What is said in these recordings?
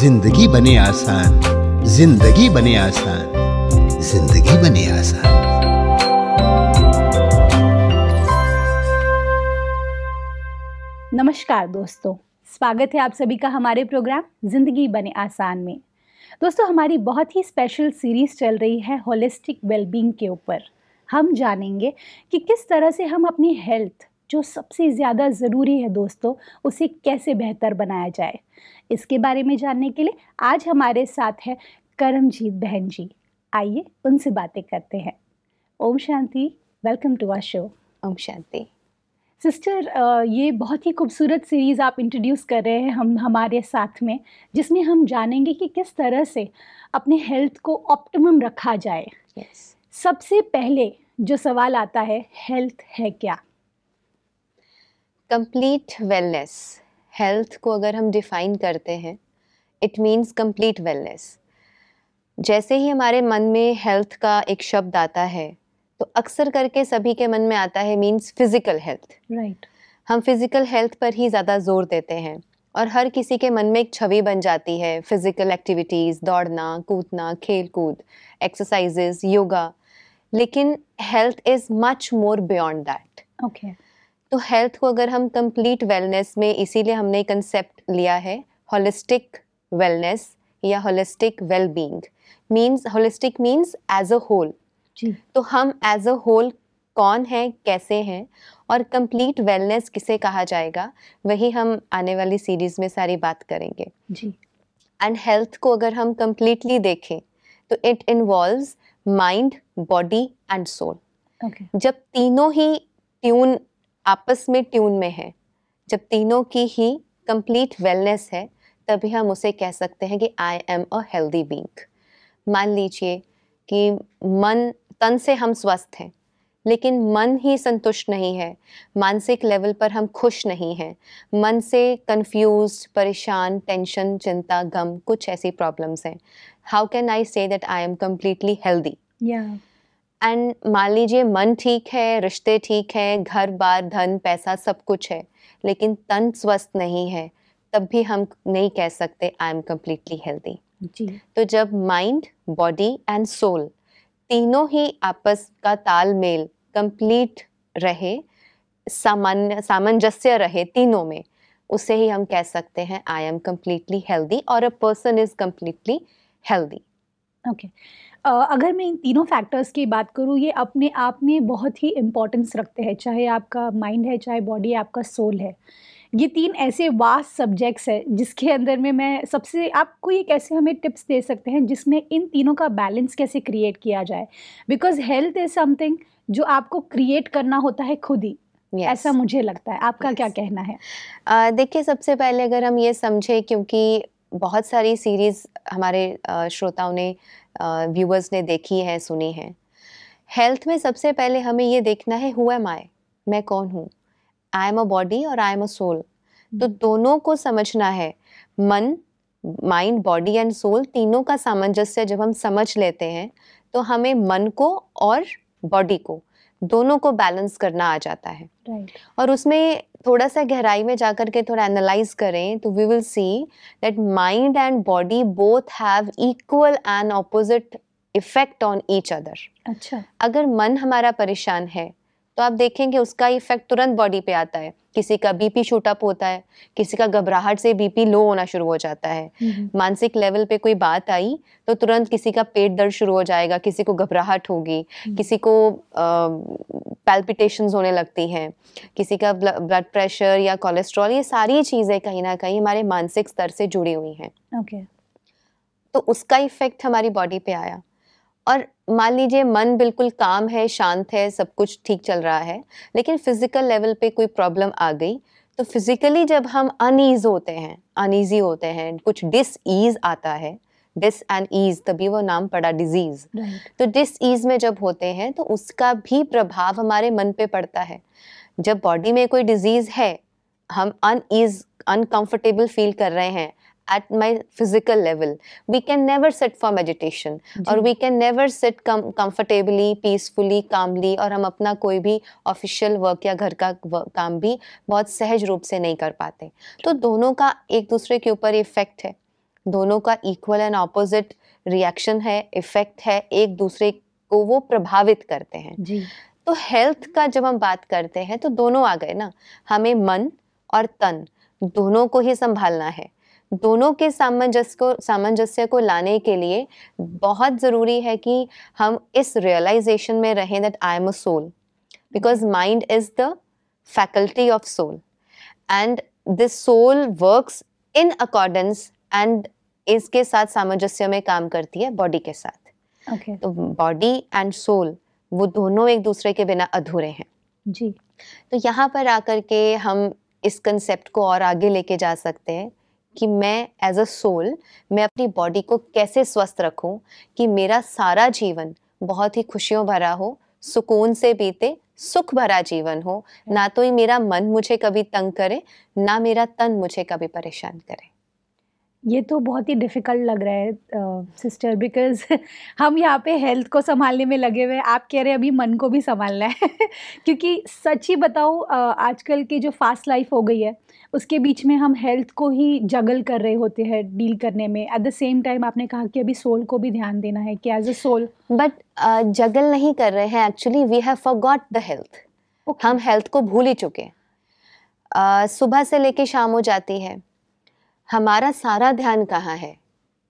जिंदगी बने आसान जिंदगी बने आसान जिंदगी बने आसान नमस्कार दोस्तों स्वागत है आप सभी का हमारे प्रोग्राम जिंदगी बने आसान में दोस्तों हमारी बहुत ही स्पेशल सीरीज चल रही है होलिस्टिक वेलबींग के ऊपर हम जानेंगे कि किस तरह से हम अपनी हेल्थ जो सबसे ज़्यादा ज़रूरी है दोस्तों उसे कैसे बेहतर बनाया जाए इसके बारे में जानने के लिए आज हमारे साथ है करमजीत बहन जी आइए उनसे बातें करते हैं ओम शांति वेलकम टू आर शो ओम शांति सिस्टर ये बहुत ही खूबसूरत सीरीज़ आप इंट्रोड्यूस कर रहे हैं हम हमारे साथ में जिसमें हम जानेंगे कि किस तरह से अपने हेल्थ को ऑप्टिमम रखा जाए yes. सबसे पहले जो सवाल आता है हेल्थ है क्या कंप्लीट वेलनेस हेल्थ को अगर हम डिफाइन करते हैं इट मीन्स कंप्लीट वेलनेस जैसे ही हमारे मन में हेल्थ का एक शब्द आता है तो अक्सर करके सभी के मन में आता है मीन्स फिजिकल हेल्थ राइट हम फिजिकल हेल्थ पर ही ज़्यादा जोर देते हैं और हर किसी के मन में एक छवि बन जाती है फिजिकल एक्टिविटीज़ दौड़ना कूदना खेल कूद एक्सरसाइजेज योगा लेकिन health is much more beyond that okay तो हेल्थ को अगर हम कंप्लीट वेलनेस में इसीलिए हमने कंसेप्ट लिया है होलिस्टिक वेलनेस या holistic wellbeing means holistic means as a whole तो हम एज अ होल कौन है कैसे हैं और कंप्लीट वेलनेस किसे कहा जाएगा वही हम आने वाली सीरीज में सारी बात करेंगे एंड हेल्थ को अगर हम कंप्लीटली देखें तो it involve mind body and soul जब तीनों ही ट्यून आपस में ट्यून में है जब तीनों की ही कंप्लीट वेलनेस है तभी हम उसे कह सकते हैं कि I am a healthy being मान लीजिए कि मन तन से हम स्वस्थ हैं लेकिन मन ही संतुष्ट नहीं है मानसिक लेवल पर हम खुश नहीं हैं मन से कंफ्यूज परेशान टेंशन चिंता गम कुछ ऐसी प्रॉब्लम्स हैं how can I say that I am completely healthy and मान लीजिए मन ठीक है रिश्ते ठीक है घर बार धन पैसा सब कुछ है लेकिन तन स्वस्थ नहीं है तब भी हम नहीं कह सकते आई एम कम्प्लीटली हेल्दी तो जब माइंड बॉडी एंड सोल तीनों ही आपस का तालमेल कंप्लीट रहे सामान्य सामंजस्य रहे तीनों में उसे ही हम कह सकते हैं आई एम कम्प्लीटली हेल्दी और a person is completely healthy okay अगर मैं इन तीनों फैक्टर्स की बात करूँ ये अपने आप में बहुत ही इम्पोर्टेंस रखते हैं चाहे आपका माइंड है चाहे बॉडी है आपका सोल है ये तीन ऐसे वास्ट सब्जेक्ट्स हैं जिसके अंदर में मैं सबसे आपको एक कैसे हमें टिप्स दे सकते हैं जिसमें इन तीनों का बैलेंस कैसे क्रिएट किया जाए बिकॉज हेल्थ इज़ समथिंग जो आपको क्रिएट करना होता है खुद ही Yes. ऐसा मुझे लगता है आपका yes. क्या कहना है देखिए सबसे पहले अगर हम ये समझे क्योंकि बहुत सारी सीरीज़ हमारे श्रोताओं ने व्यूवर्स ने देखी हैं सुनी हैं हेल्थ में सबसे पहले हमें ये देखना है हु एम आई मैं कौन हूँ आई एम अ बॉडी और आई एम अ सोल तो दोनों को समझना है मन माइंड बॉडी एंड सोल तीनों का सामंजस्य जब हम समझ लेते हैं तो हमें मन को और बॉडी को दोनों को बैलेंस करना आ जाता है right. और उसमें थोड़ा सा गहराई में जाकर के थोड़ा एनालाइज करें तो we will see that mind and body both have equal and opposite effect on each other अच्छा अगर मन हमारा परेशान है तो आप देखेंगे उसका इफेक्ट तुरंत बॉडी पे आता है किसी का बीपी शूटअप होता है किसी का घबराहट से बीपी लो होना शुरू हो जाता है मानसिक लेवल पे कोई बात आई तो तुरंत किसी का पेट दर्द शुरू हो जाएगा किसी को घबराहट होगी हम्म। किसी को पैल्पिटेशन होने लगती हैं किसी का ब्लड प्रेशर या कोलेस्ट्रॉल ये सारी चीज़ें कहीं ना कहीं हमारे मानसिक स्तर से जुड़ी हुई हैं okay. तो उसका इफेक्ट हमारी बॉडी पे आया और मान लीजिए मन बिल्कुल काम है शांत है सब कुछ ठीक चल रहा है लेकिन फिजिकल लेवल पे कोई प्रॉब्लम आ गई तो फिजिकली जब हम अनईज होते हैं अनईजी होते हैं कुछ डिस ईज आता है डिस एंड ईज तभी वो नाम पड़ा डिजीज तो डिस ईज में जब होते हैं तो उसका भी प्रभाव हमारे मन पे पड़ता है जब बॉडी में कोई डिजीज है हम अनईज अनकंफर्टेबल फील कर रहे हैं at my physical level. We can never sit for meditation or we can never sit com- comfortably, peacefully, calmly और हम अपना कोई भी ऑफिशियल वर्क या घर का काम भी बहुत सहज रूप से नहीं कर पाते तो दोनों का एक दूसरे के ऊपर इफेक्ट है दोनों का इक्वल एंड ऑपोजिट रिएक्शन है इफेक्ट है एक दूसरे को वो प्रभावित करते हैं जी तो हेल्थ का जब हम बात करते हैं तो दोनों आ गए ना हमें मन और तन दोनों को ही संभालना है दोनों के सामंजस्य को सामंजस्य को लाने के लिए बहुत ज़रूरी है कि हम इस रियलाइजेशन में रहें that I am a soul because mind is the faculty of soul and this soul works in accordance and इसके साथ सामंजस्य में काम करती है बॉडी के साथ okay. तो बॉडी एंड सोल वो दोनों एक दूसरे के बिना अधूरे हैं जी तो यहाँ पर आकर के हम इस कंसेप्ट को और आगे लेके जा सकते हैं कि मैं एज अ सोल मैं अपनी बॉडी को कैसे स्वस्थ रखूं कि मेरा सारा जीवन बहुत ही खुशियों भरा हो सुकून से बीते सुख भरा जीवन हो ना तो ही मेरा मन मुझे कभी तंग करे ना मेरा तन मुझे कभी परेशान करे ये तो बहुत ही डिफ़िकल्ट लग रहा है सिस्टर बिकॉज हम यहाँ पे हेल्थ को संभालने में लगे हुए हैं आप कह रहे हैं अभी मन को भी संभालना है क्योंकि सच ही बताओ आजकल की जो फास्ट लाइफ हो गई है उसके बीच में हम हेल्थ को ही जगल कर रहे होते हैं डील करने में एट द सेम टाइम आपने कहा कि अभी सोल को भी ध्यान देना है कि as a soul but juggle नहीं कर रहे हैं actually we have forgot the health हम हेल्थ को भूल ही चुके uh, सुबह से लेके शाम हो जाती है हमारा सारा ध्यान कहाँ है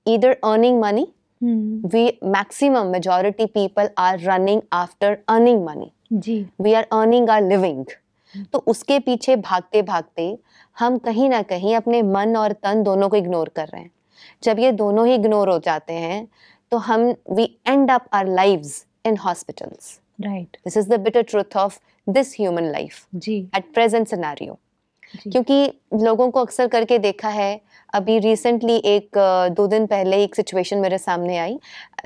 इधर earning money we maximum majority people are running after earning money we are earning are living तो उसके पीछे भागते भागते हम कहीं ना कहीं अपने मन और तन दोनों को इग्नोर कर रहे हैं जब ये दोनों ही इग्नोर हो जाते हैं तो हम we end up are live in hospitals right this is the bitter truth of this human life जी एट प्रेजेंट सिनेरियो क्योंकि लोगों को अक्सर करके देखा है अभी रिसेंटली एक दो दिन पहले एक सिचुएशन मेरे सामने आई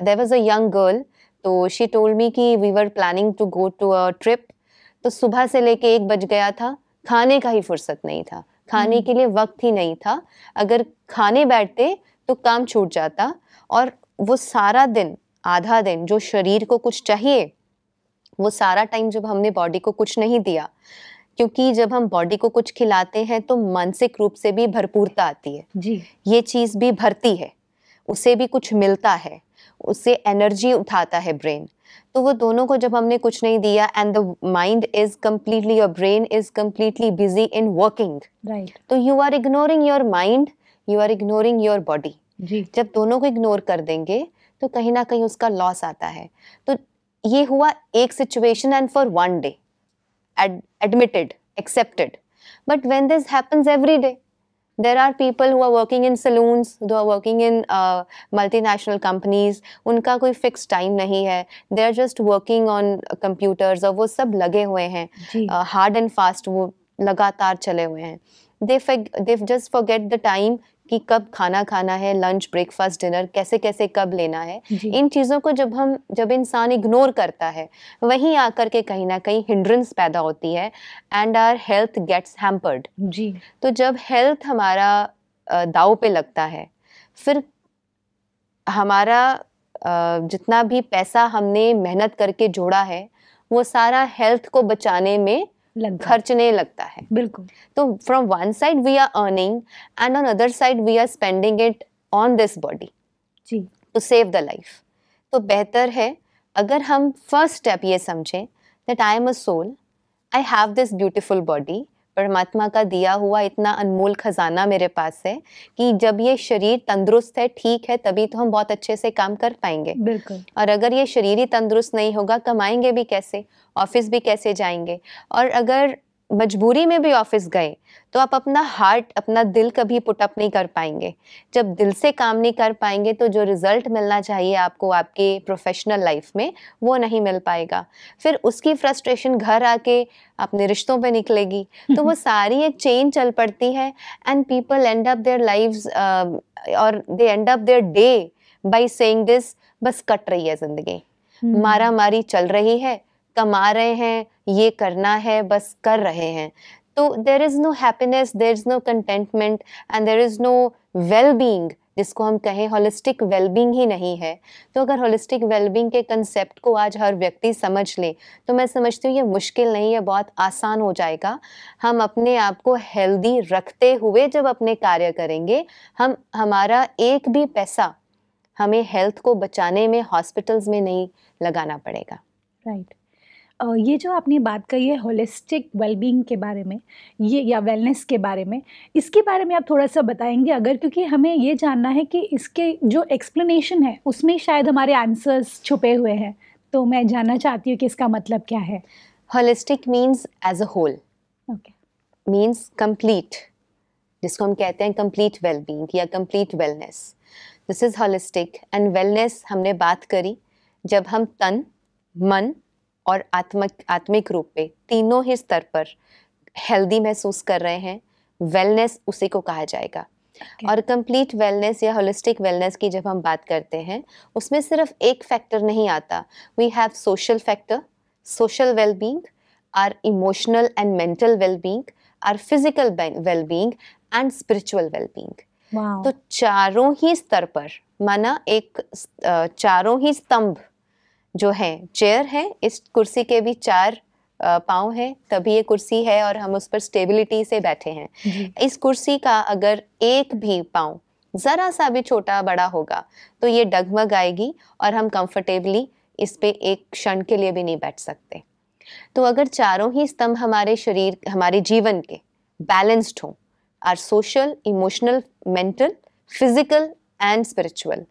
there was a young girl तो शी टोल्ड मी कि we were planning to go to a trip तो सुबह से लेके एक बज गया था खाने का ही फुर्सत नहीं था खाने हम्म। के लिए वक्त ही नहीं था अगर खाने बैठते तो काम छूट जाता और वो सारा दिन आधा दिन जो शरीर को कुछ चाहिए वो सारा टाइम जब हमने बॉडी को कुछ नहीं दिया क्योंकि जब हम बॉडी को कुछ खिलाते हैं तो मानसिक रूप से भी भरपूरता आती है जी ये चीज़ भी भरती है उसे भी कुछ मिलता है उससे एनर्जी उठाता है ब्रेन तो वो दोनों को जब हमने कुछ नहीं दिया and the mind is completely your brain is completely busy in working right तो you are ignoring your mind you are ignoring your body जब दोनों को इग्नोर कर देंगे तो कहीं ना कहीं उसका लॉस आता है तो ये हुआ एक situation and for one day ad- admitted, accepted. But when this happens every day, there are people who are working in saloons, who are working in uh, multinational companies, उनका कोई फिक्स टाइम नहीं है they are just working on computers और वो सब लगे हुए हैं hard and fast wo lagatar chale hue hain they they just forget the time कि कब खाना खाना है लंच ब्रेकफास्ट डिनर कैसे कैसे कब लेना है इन चीज़ों को जब हम जब इंसान इग्नोर करता है वहीं आकर के कहीं ना कहीं हिंड्रेंस पैदा होती है and our health gets hampered जी तो जब हेल्थ हमारा दाव पे लगता है फिर हमारा जितना भी पैसा हमने मेहनत करके जोड़ा है वो सारा हेल्थ को बचाने में खर्चने लगता है बिल्कुल तो from one side we are earning and on other side we are spending it on this body जी टू सेव द लाइफ तो बेहतर है अगर हम फर्स्ट स्टेप ये समझें that I am a soul I have this beautiful body परमात्मा का दिया हुआ इतना अनमोल खजाना मेरे पास है कि जब ये शरीर तंदुरुस्त है ठीक है तभी तो हम बहुत अच्छे से काम कर पाएंगे बिल्कुल और अगर ये शरीर ही तंदुरुस्त नहीं होगा कमाएंगे भी कैसे ऑफिस भी कैसे जाएंगे और अगर मजबूरी में भी ऑफिस गए तो आप अपना हार्ट अपना दिल कभी पुटअप नहीं कर पाएंगे जब दिल से काम नहीं कर पाएंगे तो जो रिज़ल्ट मिलना चाहिए आपको आपके प्रोफेशनल लाइफ में वो नहीं मिल पाएगा फिर उसकी फ्रस्ट्रेशन घर आके अपने रिश्तों पे निकलेगी तो वो सारी एक चेन चल पड़ती है and people end up their life और they end up their day by से दिस बस कट रही है ज़िंदगी हम्म। मारा मारी चल रही है कमा रहे हैं ये करना है बस कर रहे हैं तो there is no happiness there is no contentment and there is no well being जिसको हम कहें होलिस्टिक वेलबींग ही नहीं है तो अगर होलिस्टिक वेलबींग के कंसेप्ट को आज हर व्यक्ति समझ ले तो मैं समझती हूँ ये मुश्किल नहीं है बहुत आसान हो जाएगा हम अपने आप को हेल्दी रखते हुए जब अपने कार्य करेंगे हम हमारा एक भी पैसा हमें हेल्थ को बचाने में हॉस्पिटल्स में नहीं लगाना पड़ेगा राइट right. ये जो आपने बात कही है होलिस्टिक वेलबींग के बारे में ये या वेलनेस के बारे में इसके बारे में आप थोड़ा सा बताएंगे अगर क्योंकि हमें ये जानना है कि इसके जो एक्सप्लेनेशन है उसमें शायद हमारे आंसर्स छुपे हुए हैं तो मैं जानना चाहती हूँ कि इसका मतलब क्या है holistic means as a whole okay means complete जिसको हम कहते हैं कंप्लीट वेलबींग या complete wellness this is holistic and wellness हमने बात करी जब हम तन मन और आत्मक आत्मिक रूप पे तीनों ही स्तर पर हेल्दी महसूस कर रहे हैं वेलनेस उसी को कहा जाएगा okay. और कंप्लीट वेलनेस या होलिस्टिक वेलनेस की जब हम बात करते हैं उसमें सिर्फ एक फैक्टर नहीं आता we have social factor social wellbeing or emotional and mental wellbeing or physical wellbeing and spiritual wellbeing तो चारों ही स्तर पर माना एक चारों ही स्तंभ जो है चेयर है इस कुर्सी के भी चार पाँव हैं तभी ये कुर्सी है और हम उस पर स्टेबिलिटी से बैठे हैं इस कुर्सी का अगर एक भी पाँव ज़रा सा भी छोटा बड़ा होगा तो ये डगमग आएगी और हम कंफर्टेबली इस पर एक क्षण के लिए भी नहीं बैठ सकते तो अगर चारों ही स्तंभ हमारे शरीर हमारे जीवन के बैलेंस्ड हों or social emotional mental physical and spiritual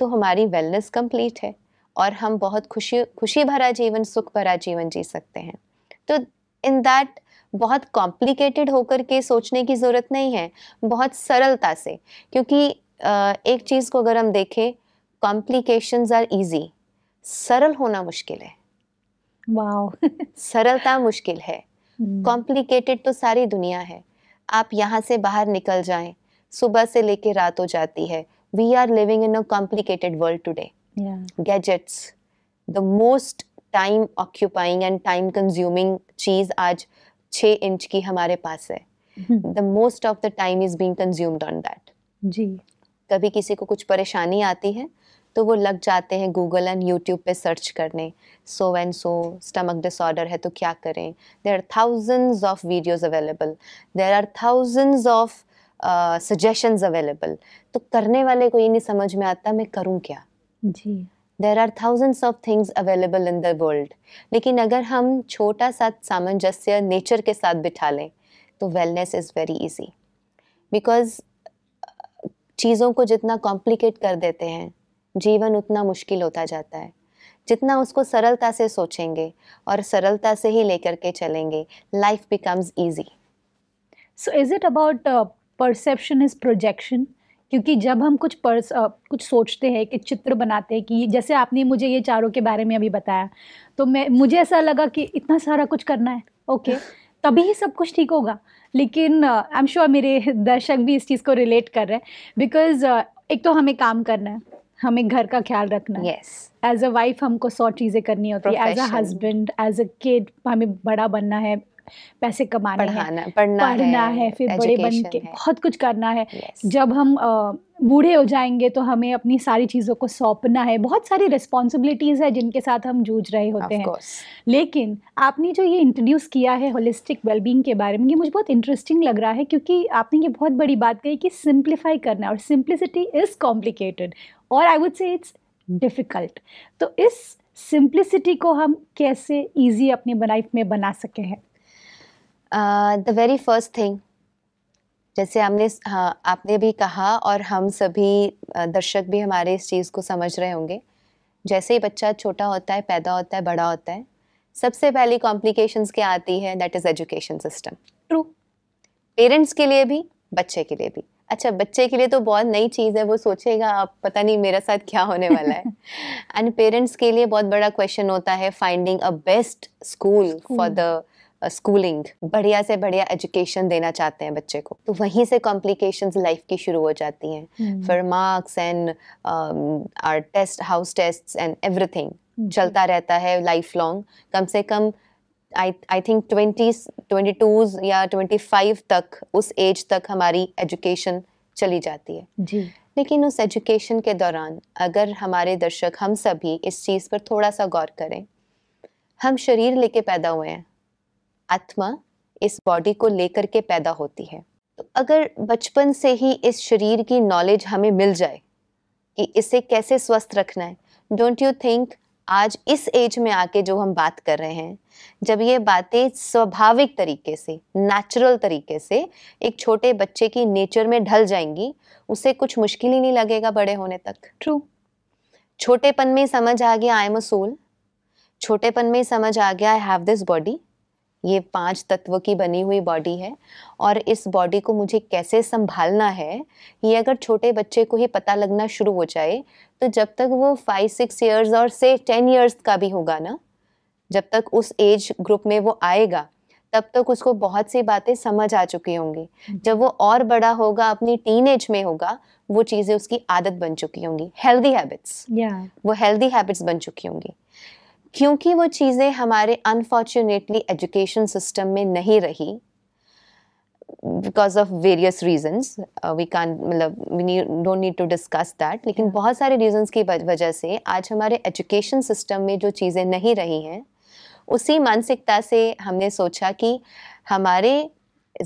तो हमारी वेलनेस कंप्लीट है और हम बहुत खुशी खुशी भरा जीवन सुख भरा जीवन जी सकते हैं तो इन दैट बहुत कॉम्प्लिकेटेड होकर के सोचने की ज़रूरत नहीं है बहुत सरलता से क्योंकि एक चीज़ को अगर हम देखें कॉम्प्लिकेशन आर इजी सरल होना मुश्किल है wow. सरलता मुश्किल है कॉम्प्लिकेटेड hmm. तो सारी दुनिया है आप यहाँ से बाहर निकल जाएं सुबह से लेकर रात हो जाती है we are living in a complicated world today yeah. gadgets, the most time occupying and time consuming चीज़ आज छः इंच की हमारे पास है the most of the time is being consumed on that जी कभी किसी को कुछ परेशानी आती है तो वो लग जाते हैं गूगल एंड यूट्यूब पे सर्च करने so and so stomach disorder है तो क्या करें there are thousands of videos available there are thousands of suggestions available तो करने वाले को ये नहीं समझ में आता मैं करूँ क्या there are thousands of things available in the world लेकिन अगर हम छोटा सा सामंजस्य नेचर के साथ बिठा लें तो wellness is very easy because चीज़ों को जितना कॉम्प्लिकेट कर देते हैं जीवन उतना मुश्किल होता जाता है जितना उसको सरलता से सोचेंगे और सरलता से ही लेकर के चलेंगे life becomes easy so is it about perception is projection क्योंकि जब हम कुछ पर्स कुछ सोचते हैं कि चित्र बनाते हैं कि जैसे आपने मुझे ये चारों के बारे में अभी बताया तो मैं मुझे ऐसा लगा कि इतना सारा कुछ करना है ओके तभी ही सब कुछ ठीक होगा लेकिन आई एम श्योर मेरे दर्शक भी इस चीज़ को रिलेट कर रहे हैं बिकॉज uh, एक तो हमें काम करना है हमें घर का ख्याल रखना है एज अ वाइफ हमको सौ चीज़ें करनी होती है as a husband as a kid हमें बड़ा बनना है पैसे कमाने पढ़ाना है, पढ़ना, पढ़ना है, है फिर बड़े बन के बहुत कुछ करना है जब हम बूढ़े हो जाएंगे तो हमें अपनी सारी चीज़ों को सौंपना है बहुत सारी रिस्पॉन्सिबिलिटीज़ है जिनके साथ हम जूझ रहे होते हैं लेकिन आपने जो ये इंट्रोड्यूस किया है होलिस्टिक वेलबींग के बारे में ये मुझे बहुत इंटरेस्टिंग लग रहा है क्योंकि आपने ये बहुत बड़ी बात कही कि सिंप्लीफाई करना और सिंप्लिसिटी इज़ कॉम्प्लिकेटेड और I would say it's difficult तो इस सिंप्लिसिटी को हम कैसे इजी अपनी लाइफ में बना सके हैं द वेरी फर्स्ट थिंग जैसे हमने हाँ आपने भी कहा और हम सभी दर्शक भी हमारे इस चीज़ को समझ रहे होंगे जैसे ही बच्चा छोटा होता है पैदा होता है बड़ा होता है सबसे पहली कॉम्प्लिकेशंस क्या आती है that is education system true parents के लिए भी बच्चे के लिए भी अच्छा बच्चे के लिए तो बहुत नई चीज़ है वो सोचेगा आप पता नहीं मेरे साथ क्या होने वाला है एंड पेरेंट्स के लिए बहुत बड़ा क्वेश्चन होता है finding a best school for the schooling बढ़िया से बढ़िया एजुकेशन देना चाहते हैं बच्चे को तो वहीं से कॉम्प्लिकेशंस लाइफ की शुरू हो जाती हैं हम्म। फिर marks and our test house test and everything चलता रहता है लाइफ लॉन्ग कम से कम I I think twenty twenty twos या ट्वेंटी फाइव तक उस एज तक हमारी एजुकेशन चली जाती है जी लेकिन उस एजुकेशन के दौरान अगर हमारे दर्शक हम सभी इस चीज़ पर थोड़ा सा गौर करें हम शरीर लेके पैदा हुए हैं आत्मा इस बॉडी को लेकर के पैदा होती है तो अगर बचपन से ही इस शरीर की नॉलेज हमें मिल जाए कि इसे कैसे स्वस्थ रखना है डोंट यू थिंक आज इस एज में आके जो हम बात कर रहे हैं जब ये बातें स्वाभाविक तरीके से नेचुरल तरीके से एक छोटे बच्चे की नेचर में ढल जाएंगी उसे कुछ मुश्किल ही नहीं लगेगा बड़े होने तक ट्रू छोटेपन में समझ आ गया आई एम अ सोल छोटेपन में समझ आ गया आई हैव दिस बॉडी ये पांच तत्व की बनी हुई बॉडी है और इस बॉडी को मुझे कैसे संभालना है ये अगर छोटे बच्चे को ही पता लगना शुरू हो जाए तो जब तक वो फाइव सिक्स इयर्स और से टेन इयर्स का भी होगा ना जब तक उस एज ग्रुप में वो आएगा तब तक उसको बहुत सी बातें समझ आ चुकी होंगी हम्म। जब वो और बड़ा होगा अपनी टीन एज में होगा वो चीज़ें उसकी आदत बन चुकी होंगी हेल्दी हैबिट्स वो हेल्दी हैबिट्स बन चुकी होंगी क्योंकि वो चीज़ें हमारे अनफॉर्चुनेटली एजुकेशन सिस्टम में नहीं रही because of various reasons we can मतलब we don't need to discuss that लेकिन बहुत सारे रीजन्स की वजह से आज हमारे एजुकेशन सिस्टम में जो चीज़ें नहीं रही हैं उसी मानसिकता से हमने सोचा कि हमारे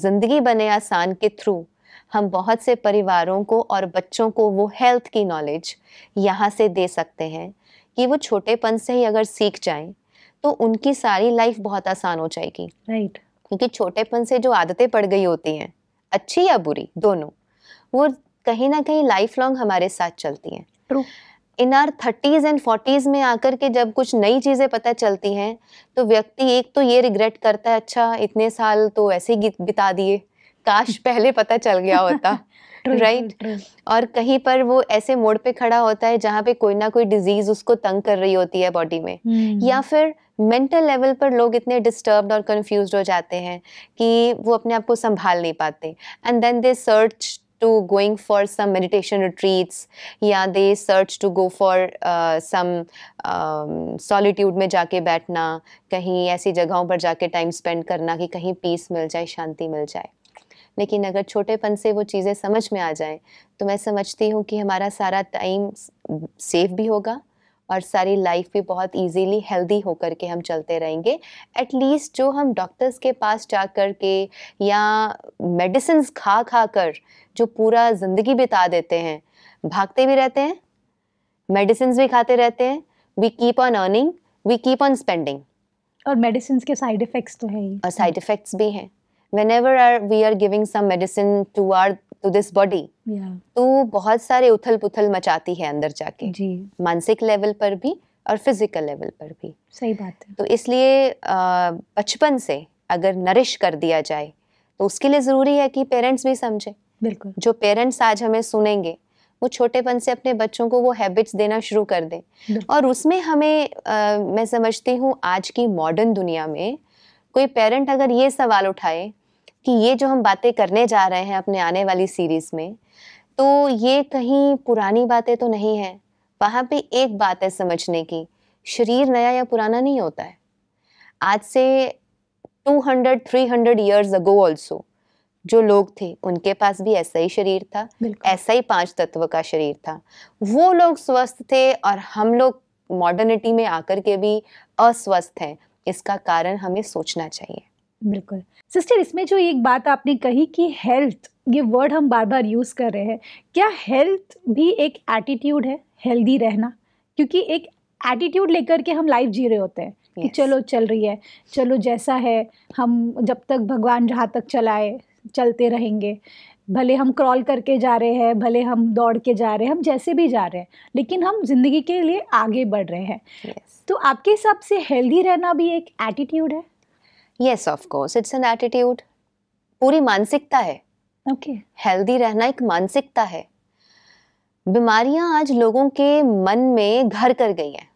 ज़िंदगी बने आसान के थ्रू हम बहुत से परिवारों को और बच्चों को वो हेल्थ की नॉलेज यहाँ से दे सकते हैं कि वो छोटेपन से ही अगर सीख जाएं तो उनकी सारी लाइफ बहुत आसान हो जाएगी राइट right. क्योंकि छोटेपन से जो आदतें पड़ गई होती हैं अच्छी या बुरी दोनों वो कहीं ना कहीं लाइफ लॉन्ग हमारे साथ चलती हैं in our thirties and forties में आकर के जब कुछ नई चीज़ें पता चलती हैं तो व्यक्ति एक तो ये रिग्रेट करता है अच्छा इतने साल तो ऐसे ही बिता दिए काश पहले पता चल गया होता राइट और कहीं पर वो ऐसे मोड़ पे खड़ा होता है जहाँ पे कोई ना कोई डिजीज उसको तंग कर रही होती है बॉडी में hmm. या फिर मेंटल लेवल पर लोग इतने डिस्टर्ब और कंफ्यूज हो जाते हैं कि वो अपने आप को संभाल नहीं पाते and then they search to going for some meditation retreats या they search to go for some some um, में जाके बैठना कहीं ऐसी जगहों पर जाके टाइम स्पेंड करना कि कहीं पीस मिल जाए शांति मिल जाए लेकिन अगर छोटेपन से वो चीज़ें समझ में आ जाएं तो मैं समझती हूँ कि हमारा सारा टाइम सेफ भी होगा और सारी लाइफ भी बहुत इजीली हेल्दी होकर के हम चलते रहेंगे एटलीस्ट जो हम डॉक्टर्स के पास जा कर के या मेडिसिन खा खा कर जो पूरा ज़िंदगी बिता देते हैं भागते भी रहते हैं मेडिसिन भी खाते रहते हैं we keep on earning we keep on spending और मेडिसिन के साइड इफ़ेक्ट्स तो है ही और साइड इफ़ेक्ट्स भी हैं whenever our, we are giving some medicine to our to this body तो बहुत सारे उथल पुथल मचाती है अंदर जाके ji मानसिक लेवल पर भी और फिजिकल लेवल पर भी सही बात है तो इसलिए बचपन से अगर नरिश कर दिया जाए तो उसके लिए ज़रूरी है कि पेरेंट्स भी samjhe बिल्कुल जो पेरेंट्स आज हमें सुनेंगे वो छोटेपन से अपने बच्चों को वो हैबिट्स देना शुरू कर दें और उसमें हमें आ, मैं समझती हूँ आज की मॉडर्न दुनिया में कोई पेरेंट अगर ये सवाल उठाए कि ये जो हम बातें करने जा रहे हैं अपने आने वाली सीरीज में तो ये कहीं पुरानी बातें तो नहीं है वहाँ पे एक बात है समझने की शरीर नया या पुराना नहीं होता है आज से 200 300 इयर्स अगो ऑल्सो जो लोग थे उनके पास भी ऐसा ही शरीर था ऐसा ही पांच तत्व का शरीर था वो लोग स्वस्थ थे और हम लोग मॉडर्निटी में आकर के भी अस्वस्थ हैं इसका कारण हमें सोचना चाहिए बिल्कुल सिस्टर इसमें जो एक बात आपने कही कि हेल्थ ये वर्ड हम बार बार यूज़ कर रहे हैं क्या हेल्थ भी एक एटीट्यूड है हेल्दी रहना क्योंकि एक एटीट्यूड लेकर के हम लाइफ जी रहे होते हैं yes. कि चलो चल रही है चलो जैसा है हम जब तक भगवान जहाँ तक चलाए चलते रहेंगे भले हम क्रॉल करके जा रहे हैं भले हम दौड़ के जा रहे हैं हम जैसे भी जा रहे हैं लेकिन हम ज़िंदगी के लिए आगे बढ़ रहे हैं yes. तो आपके हिसाब से हेल्दी रहना भी एक एटीट्यूड है yes of course it's an attitude पूरी मानसिकता है ओके okay. हेल्दी रहना एक मानसिकता है बीमारियां आज लोगों के मन में घर कर गई हैं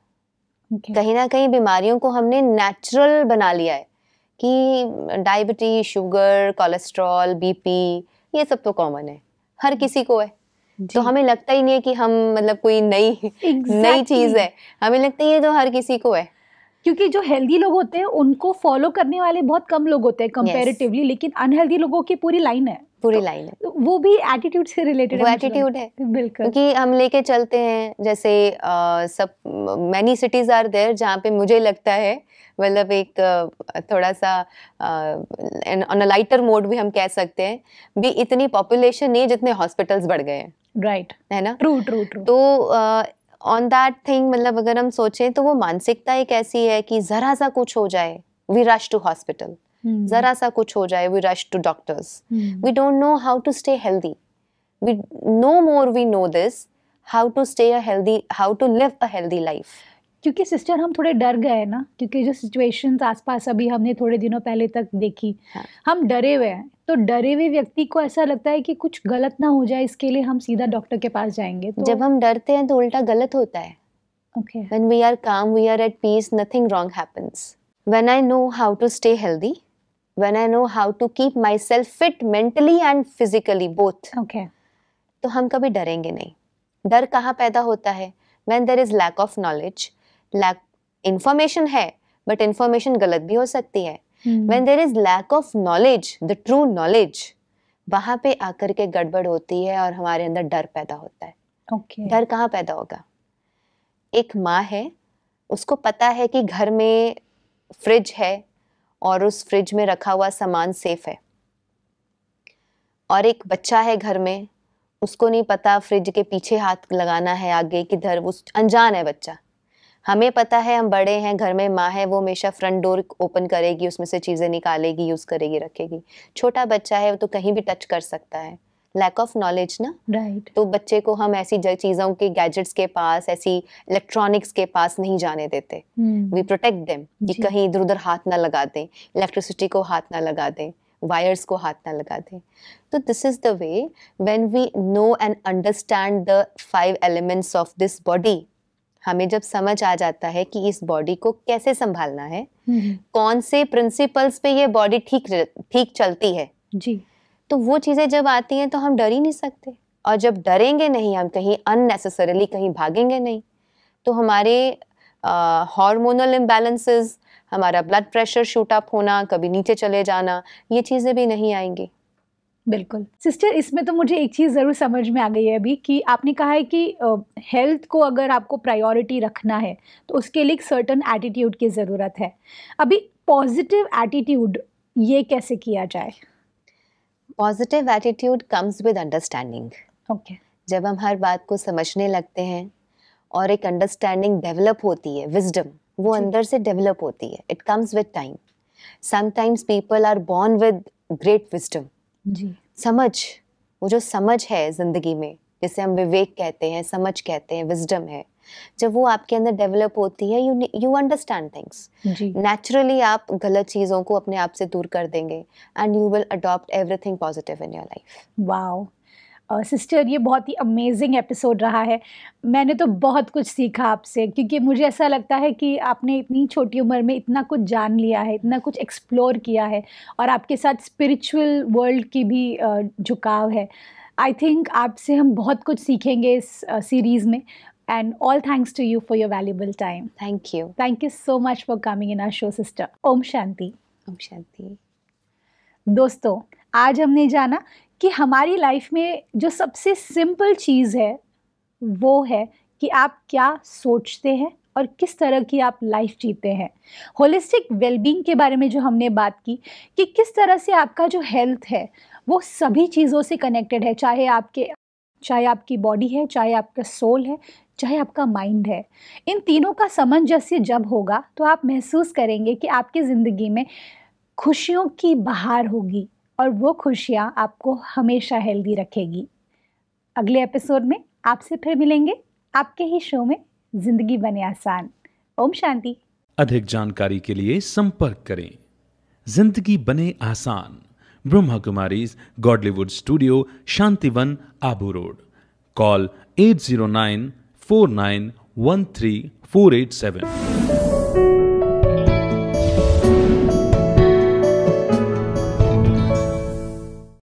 okay. कहीं ना कहीं बीमारियों को हमने नेचुरल बना लिया है कि डायबिटीज शुगर कोलेस्ट्रॉल बीपी ये सब तो कॉमन है हर hmm. किसी को है तो हमें लगता ही नहीं है कि हम मतलब कोई नई नई चीज है हमें लगता है है तो हर किसी को है क्योंकि जो हेल्दी लोग होते हैं उनको फॉलो करने वाले बहुत कम लोग होते हैं कंपेरेटिवली yes. लेकिन अनहेल्दी लोगों की पूरी लाइन है पूरी तो लाइन है वो भी एटीट्यूड से रिलेटेड है एटीट्यूड है बिल्कुल क्योंकि हम लेके चलते हैं जैसे आ, सब मैनी सिटीज आर देयर जहाँ पे मुझे लगता है मतलब एक थोड़ा सा ऑन अ लाइटर मोड भी हम कह सकते हैं भी इतनी पॉपुलेशन नहीं जितने हॉस्पिटल्स बढ़ गए हैं राइट right. है ना ट्रू ट्रू ट्रू तो ऑन दैट थिंग मतलब अगर हम सोचें तो वो मानसिकता एक ऐसी है कि ज़रा सा कुछ हो जाए वी रश टू हॉस्पिटल ज़रा सा कुछ हो जाए we rush to doctors we don't know how to stay healthy we know more we know this how to stay a healthy how to live a healthy life क्योंकि sister हम थोड़े डर गए ना क्योंकि जो सिचुएशंस आसपास अभी हमने थोड़े दिनों पहले तक देखी हाँ. हम डरे हुए हैं तो डरे हुए व्यक्ति को ऐसा लगता है कि कुछ गलत ना हो जाए इसके लिए हम सीधा डॉक्टर के पास जाएंगे तो... जब हम डरते हैं तो उल्टा गलत होता है okay we are calm we are at peace nothing wrong happens when I know how to stay healthy when I know how to keep myself fit mentally and physically both okay तो हम कभी डरेंगे नहीं डर कहाँ पैदा होता है when there is lack of knowledge lack information है बट इंफॉर्मेशन गलत भी हो सकती है when there is lack of knowledge the true knowledge वहां पे आकर के गड़बड़ होती है और हमारे अंदर डर पैदा होता है okay. डर कहाँ पैदा होगा एक माँ है उसको पता है कि घर में फ्रिज है और उस फ्रिज में रखा हुआ सामान सेफ है और एक बच्चा है घर में उसको नहीं पता फ्रिज के पीछे हाथ लगाना है आगे किधर वो अनजान है बच्चा हमें पता है हम बड़े हैं घर में माँ है वो हमेशा फ्रंट डोर ओपन करेगी उसमें से चीज़ें निकालेगी यूज़ करेगी रखेगी छोटा बच्चा है वो तो कहीं भी टच कर सकता है लैक ऑफ नॉलेज ना राइट right. तो बच्चे को हम ऐसी चीज़ों के गैजेट्स के पास ऐसी इलेक्ट्रॉनिक्स के पास नहीं जाने देते वी प्रोटेक्ट देम कि कहीं इधर उधर हाथ ना लगा दें इलेक्ट्रिसिटी को हाथ ना लगा दें वायर्स को हाथ ना लगा दें तो this is the way when we know and understand the five elements of this body हमें जब समझ आ जाता है कि इस बॉडी को कैसे संभालना है हम्म। कौन से प्रिंसिपल्स पे ये बॉडी ठीक ठीक चलती है जी तो वो चीज़ें जब आती हैं तो हम डर ही नहीं सकते और जब डरेंगे नहीं हम कहीं अननेसेसरली कहीं भागेंगे नहीं तो हमारे हार्मोनल इम्बेलेंसेज हमारा ब्लड प्रेशर शूट अप होना कभी नीचे चले जाना ये चीज़ें भी नहीं आएंगी बिल्कुल सिस्टर इसमें तो मुझे एक चीज़ ज़रूर समझ में आ गई है अभी कि आपने कहा है कि हेल्थ को अगर आपको प्रायोरिटी रखना है तो उसके लिए एक सर्टन एटीट्यूड की ज़रूरत है अभी पॉजिटिव एटीट्यूड ये कैसे किया जाए positive attitude comes with understanding okay जब हम हर बात को समझने लगते हैं और एक अंडरस्टैंडिंग डेवलप होती है विजडम वो अंदर से डेवलप होती है it comes with time sometimes people are born with great wisdom जी समझ वो जो समझ है ज़िंदगी में जिसे हम विवेक कहते हैं समझ कहते हैं विजडम है जब वो आपके अंदर डेवलप होती है you you understand things naturally आप गलत चीज़ों को अपने आप से दूर कर देंगे and you will adopt everything positive in your life wow sister uh, ये बहुत ही अमेजिंग एपिसोड रहा है मैंने तो बहुत कुछ सीखा आपसे क्योंकि मुझे ऐसा लगता है कि आपने इतनी छोटी उम्र में इतना कुछ जान लिया है इतना कुछ एक्सप्लोर किया है और आपके साथ स्पिरिचुअल वर्ल्ड की भी झुकाव है आई थिंक आपसे हम बहुत कुछ सीखेंगे इस सीरीज़ में and all thanks to you for your valuable time thank you thank you so much for coming in our show sister ओम शांति ओम शांति दोस्तों आज हमने जाना कि हमारी लाइफ में जो सबसे सिंपल चीज़ है वो है कि आप क्या सोचते हैं और किस तरह की आप लाइफ जीते हैं होलिस्टिक वेलबींग के बारे में जो हमने बात की कि किस तरह से आपका जो हेल्थ है वो सभी चीज़ों से कनेक्टेड है चाहे आपके चाहे आपकी बॉडी है चाहे आपका सोल है चाहे आपका माइंड है इन तीनों का सामंजस्य जब होगा तो आप महसूस करेंगे कि आपकी ज़िंदगी में खुशियों की बहार होगी और वो खुशियाँ आपको हमेशा हेल्दी रखेगी अगले एपिसोड में आपसे फिर मिलेंगे आपके ही शो में जिंदगी बने आसान ओम शांति अधिक जानकारी के लिए संपर्क करें जिंदगी बने आसान Brahma Kumari Godlywood studio Shantivan Abu road call at zero nine four nine one three four eight seven